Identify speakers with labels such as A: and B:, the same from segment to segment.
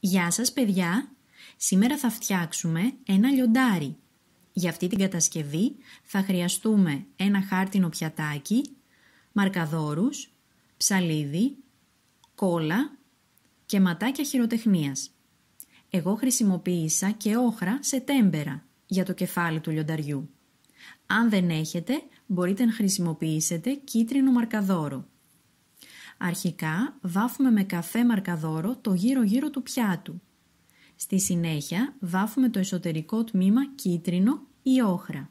A: Γεια σας παιδιά! Σήμερα θα φτιάξουμε ένα λιοντάρι. Για αυτή την κατασκευή θα χρειαστούμε ένα χάρτινο πιατάκι, μαρκαδόρους, ψαλίδι, κόλλα και ματάκια χειροτεχνίας. Εγώ χρησιμοποίησα και όχρα σε τέμπερα για το κεφάλι του λιονταριού. Αν δεν έχετε, μπορείτε να χρησιμοποιήσετε κίτρινο μαρκαδόρο. Αρχικά βάφουμε με καφέ μαρκαδόρο το γυρο γυρω του πιάτου. Στη συνέχεια βάφουμε το εσωτερικό τμήμα κίτρινο ή όχρα.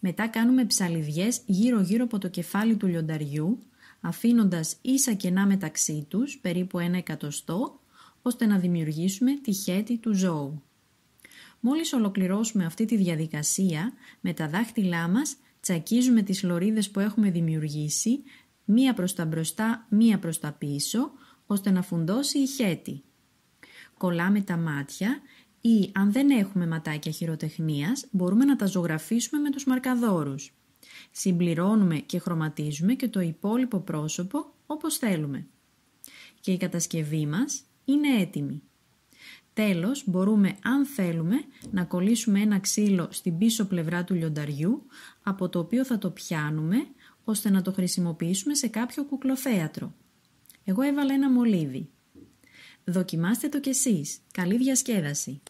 A: Μετά κάνουμε ψαλιδιές γύρω-γύρω από το κεφάλι του λιονταριού, αφήνοντας ίσα κενά μεταξύ τους, περίπου ένα εκατοστό, ώστε να δημιουργήσουμε τη χέτη του ζώου. Μόλις ολοκληρώσουμε αυτή τη διαδικασία, με τα δάχτυλά μας τσακίζουμε τις λωρίδες που έχουμε δημιουργήσει, μία προς τα μπροστά, μία προς τα πίσω, ώστε να φουντώσει η χέτη. Κολλάμε τα μάτια ή αν δεν έχουμε ματάκια χειροτεχνίας, μπορούμε να τα ζωγραφίσουμε με τους μαρκαδόρους. Συμπληρώνουμε και χρωματίζουμε και το υπόλοιπο πρόσωπο όπως θέλουμε. Και η κατασκευή μας είναι έτοιμη. Τέλος, μπορούμε αν θέλουμε να κολλήσουμε ένα ξύλο στην πίσω πλευρά του λιονταριού, από το οποίο θα το πιάνουμε ώστε να το χρησιμοποιήσουμε σε κάποιο κουκλοθέατρο. Εγώ έβαλα ένα μολύβι. Δοκιμάστε το κι εσείς. Καλή διασκέδαση.